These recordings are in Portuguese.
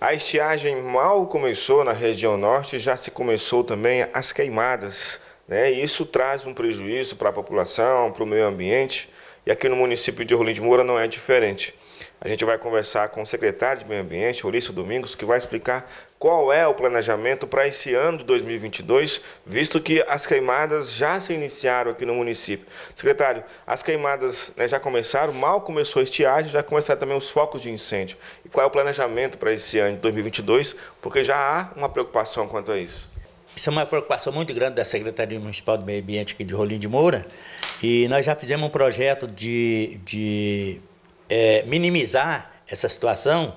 A estiagem mal começou na região norte, já se começou também as queimadas. Né? E isso traz um prejuízo para a população, para o meio ambiente. E aqui no município de Rolim de Moura não é diferente. A gente vai conversar com o secretário de Meio Ambiente, Orício Domingos, que vai explicar qual é o planejamento para esse ano de 2022, visto que as queimadas já se iniciaram aqui no município. Secretário, as queimadas né, já começaram, mal começou a estiagem, já começaram também os focos de incêndio. E qual é o planejamento para esse ano de 2022? Porque já há uma preocupação quanto a isso. Isso é uma preocupação muito grande da Secretaria Municipal do Meio Ambiente aqui de Rolim de Moura. E nós já fizemos um projeto de, de é, minimizar essa situação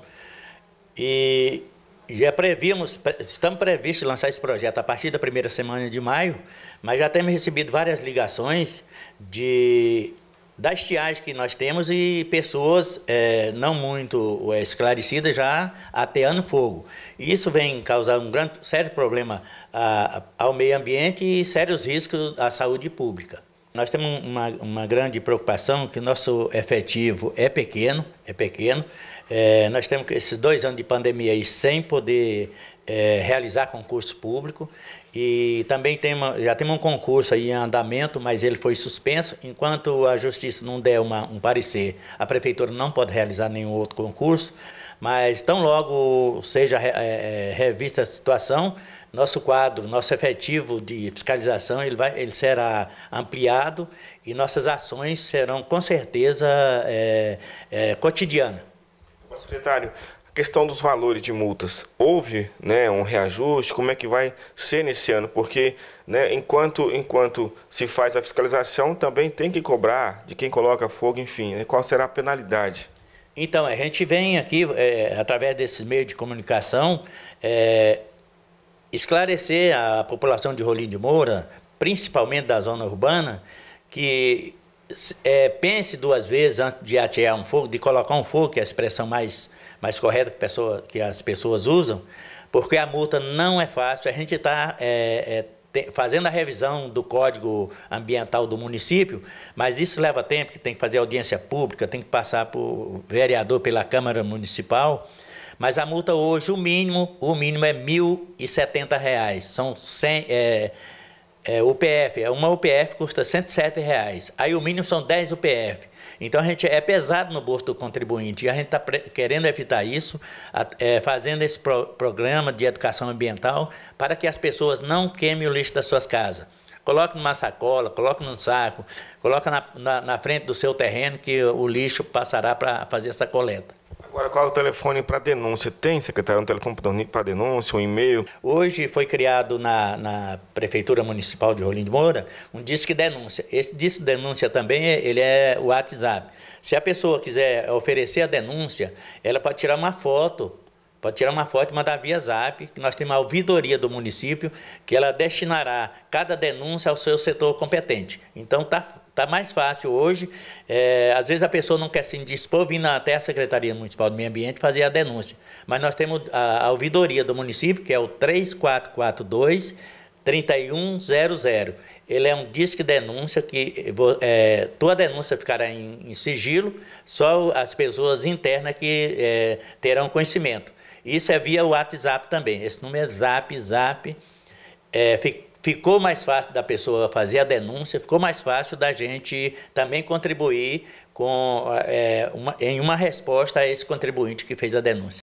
e já prevíamos, estamos previstos lançar esse projeto a partir da primeira semana de maio, mas já temos recebido várias ligações de, da estiagem que nós temos e pessoas é, não muito é, esclarecidas já ateando fogo. E isso vem causar um grande, sério problema a, ao meio ambiente e sérios riscos à saúde pública. Nós temos uma, uma grande preocupação que nosso efetivo é pequeno, é pequeno. É, nós temos esses dois anos de pandemia aí sem poder é, realizar concurso público e também tem já temos um concurso aí em andamento, mas ele foi suspenso. Enquanto a Justiça não der uma, um parecer, a Prefeitura não pode realizar nenhum outro concurso, mas tão logo seja é, é revista a situação, nosso quadro, nosso efetivo de fiscalização, ele, vai, ele será ampliado e nossas ações serão, com certeza, é, é, Secretário, a questão dos valores de multas, houve né, um reajuste? Como é que vai ser nesse ano? Porque né, enquanto, enquanto se faz a fiscalização, também tem que cobrar de quem coloca fogo, enfim, né, qual será a penalidade? Então, a gente vem aqui, é, através desses meios de comunicação, é, esclarecer à população de Rolim de Moura, principalmente da zona urbana, que é, pense duas vezes antes de atear um fogo, de colocar um fogo, que é a expressão mais, mais correta que, pessoa, que as pessoas usam, porque a multa não é fácil. A gente está é, é, fazendo a revisão do Código Ambiental do município, mas isso leva tempo, que tem que fazer audiência pública, tem que passar por vereador pela Câmara Municipal. Mas a multa hoje, o mínimo, o mínimo é R$ 1.070. São 100, é, é, UPF, é, uma UPF custa 107 reais. Aí o mínimo são 10 UPF. Então a gente é pesado no bolso do contribuinte e a gente está querendo evitar isso, a, é, fazendo esse pro, programa de educação ambiental para que as pessoas não queimem o lixo das suas casas. Coloque numa sacola, coloque num saco, coloque na, na, na frente do seu terreno que o lixo passará para fazer essa coleta. Agora, qual é o telefone para denúncia? Tem, secretário, um telefone para denúncia, um e-mail? Hoje foi criado na, na Prefeitura Municipal de Rolim de Moura um disque denúncia. Esse disque denúncia também ele é o WhatsApp. Se a pessoa quiser oferecer a denúncia, ela pode tirar uma foto Pode tirar uma foto e mandar via zap, que nós temos a ouvidoria do município, que ela destinará cada denúncia ao seu setor competente. Então está tá mais fácil hoje. É, às vezes a pessoa não quer se indispor, vindo até a Secretaria Municipal do Meio Ambiente fazer a denúncia. Mas nós temos a, a ouvidoria do município, que é o 3442 3100. Ele é um disque denúncia que é, tua denúncia ficará em, em, sigilo, só as pessoas internas que é, terão conhecimento. Isso é via WhatsApp também. Esse número é Zap, Zap. É, ficou mais fácil da pessoa fazer a denúncia, ficou mais fácil da gente também contribuir com, é, uma, em uma resposta a esse contribuinte que fez a denúncia.